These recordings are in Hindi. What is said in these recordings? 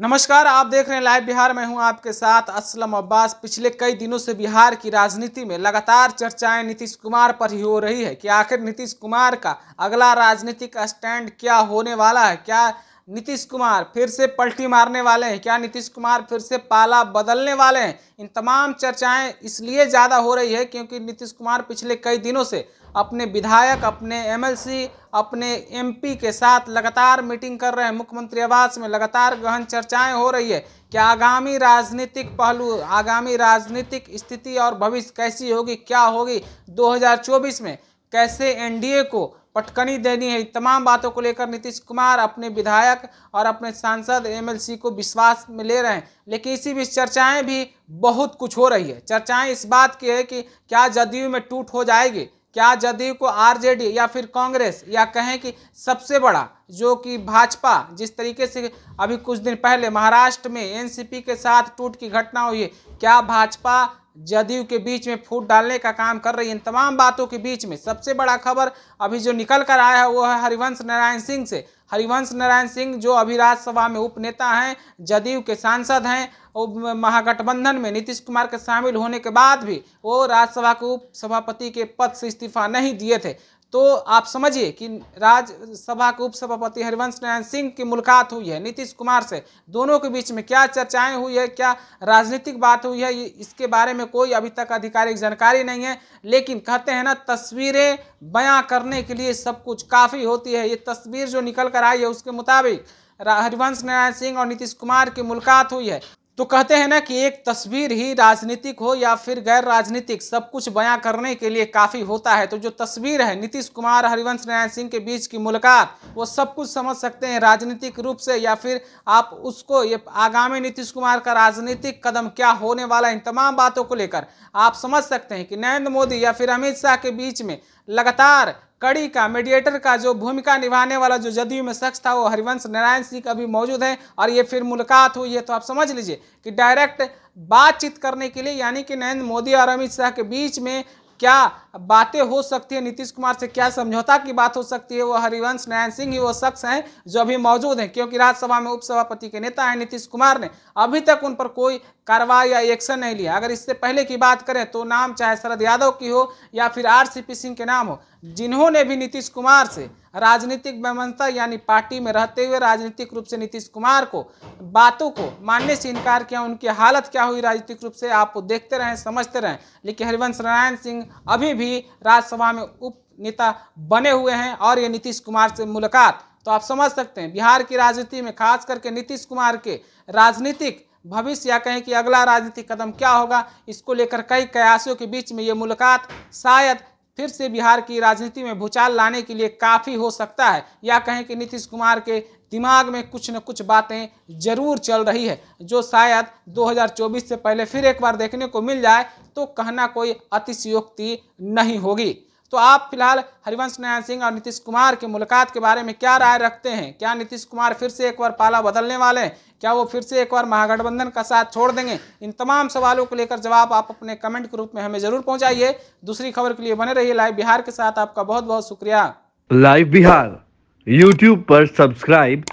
नमस्कार आप देख रहे हैं लाइव बिहार मैं हूं आपके साथ असलम अब्बास पिछले कई दिनों से बिहार की राजनीति में लगातार चर्चाएं नीतीश कुमार पर ही हो रही है कि आखिर नीतीश कुमार का अगला राजनीतिक स्टैंड क्या होने वाला है क्या नीतीश कुमार फिर से पलटी मारने वाले हैं क्या नीतीश कुमार फिर से पाला बदलने वाले हैं इन तमाम चर्चाएं इसलिए ज़्यादा हो रही है क्योंकि नीतीश कुमार पिछले कई दिनों से अपने विधायक अपने एमएलसी अपने एमपी के साथ लगातार मीटिंग कर रहे हैं मुख्यमंत्री आवास में लगातार गहन चर्चाएं हो रही है क्या आगामी राजनीतिक पहलू आगामी राजनीतिक स्थिति और भविष्य कैसी होगी क्या होगी दो में कैसे एन को पटकनी देनी है तमाम बातों को लेकर नीतीश कुमार अपने विधायक और अपने सांसद एमएलसी को विश्वास में ले रहे हैं लेकिन इसी बीच चर्चाएं भी बहुत कुछ हो रही है चर्चाएं इस बात की है कि क्या जदयू में टूट हो जाएगी क्या जदयू को आरजेडी या फिर कांग्रेस या कहें कि सबसे बड़ा जो कि भाजपा जिस तरीके से अभी कुछ दिन पहले महाराष्ट्र में एनसीपी के साथ टूट की घटना हुई है क्या भाजपा जदयू के बीच में फूट डालने का काम कर रही है इन तमाम बातों के बीच में सबसे बड़ा खबर अभी जो निकल कर आया है वो है हरिवंश नारायण सिंह से हरिवंश नारायण सिंह जो अभी राज्यसभा में उपनेता हैं जदयू के सांसद हैं और महागठबंधन में नीतीश कुमार के शामिल होने के बाद भी वो राज्यसभा के उप सभापति के पद से इस्तीफा नहीं दिए थे तो आप समझिए कि राज्यसभा के उपसभापति हरिवंश नारायण सिंह की मुलाकात हुई है नीतीश कुमार से दोनों के बीच में क्या चर्चाएं हुई है क्या राजनीतिक बात हुई है इसके बारे में कोई अभी तक आधिकारिक जानकारी नहीं है लेकिन कहते हैं ना तस्वीरें बयां करने के लिए सब कुछ काफ़ी होती है ये तस्वीर जो निकल कर आई है उसके मुताबिक हरिवंश नारायण सिंह और नीतीश कुमार की मुलाकात हुई है तो कहते हैं ना कि एक तस्वीर ही राजनीतिक हो या फिर गैर राजनीतिक सब कुछ बयां करने के लिए काफ़ी होता है तो जो तस्वीर है नीतीश कुमार हरिवंश नारायण सिंह के बीच की मुलाकात वो सब कुछ समझ सकते हैं राजनीतिक रूप से या फिर आप उसको ये आगामी नीतीश कुमार का राजनीतिक कदम क्या होने वाला है इन तमाम बातों को लेकर आप समझ सकते हैं कि नरेंद्र मोदी या फिर अमित शाह के बीच में लगातार कड़ी का मीडिएटर का जो भूमिका निभाने वाला जो जदयू में शख्स था वो हरिवंश नारायण सिंह का भी मौजूद है और ये फिर मुलाकात हुई है तो आप समझ लीजिए कि डायरेक्ट बातचीत करने के लिए यानी कि नरेंद्र मोदी और अमित शाह के बीच में क्या बातें हो सकती है नीतीश कुमार से क्या समझौता की बात हो सकती है वो हरिवंश नारायण सिंह ही वो शख्स हैं जो अभी मौजूद हैं क्योंकि राज्यसभा में उपसभापति के नेता हैं नीतीश कुमार ने अभी तक उन पर कोई कार्रवाई या एक्शन नहीं लिया अगर इससे पहले की बात करें तो नाम चाहे शरद यादव की हो या फिर आर सिंह के नाम हो जिन्होंने भी नीतीश कुमार से राजनीतिक व्यवस्था यानी पार्टी में रहते हुए राजनीतिक रूप से नीतीश कुमार को बातों को मानने से इनकार किया उनकी हालत क्या हुई राजनीतिक रूप से आप देखते रहें समझते रहें लेकिन हरिवंश नारायण सिंह अभी भी भी राज्यसभा में उप नेता बने हुए हैं और ये नीतीश कुमार से मुलाकात तो आप समझ सकते हैं बिहार की राजनीति में खास करके नीतीश कुमार के राजनीतिक भविष्य या कहें कि अगला राजनीतिक कदम क्या होगा इसको लेकर कई कयासों के बीच में ये मुलाकात शायद फिर से बिहार की राजनीति में भूचाल लाने के लिए काफ़ी हो सकता है या कहें कि नीतीश कुमार के दिमाग में कुछ न कुछ बातें जरूर चल रही है जो शायद 2024 से पहले फिर एक बार देखने को मिल जाए तो कहना कोई अतिशयोक्ति नहीं होगी तो आप फिलहाल हरिवंश नारायण सिंह और नीतीश कुमार की मुलाकात के बारे में क्या राय रखते हैं क्या नीतीश कुमार फिर से एक बार पाला बदलने वाले हैं क्या वो फिर से एक बार महागठबंधन का साथ छोड़ देंगे इन तमाम सवालों को लेकर जवाब आप अपने कमेंट के रूप में हमें जरूर पहुंचाइए दूसरी खबर के लिए बने रहिए लाइव बिहार के साथ आपका बहुत बहुत शुक्रिया लाइव बिहार यूट्यूब पर सब्सक्राइब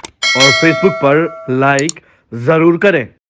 और फेसबुक पर लाइक जरूर करें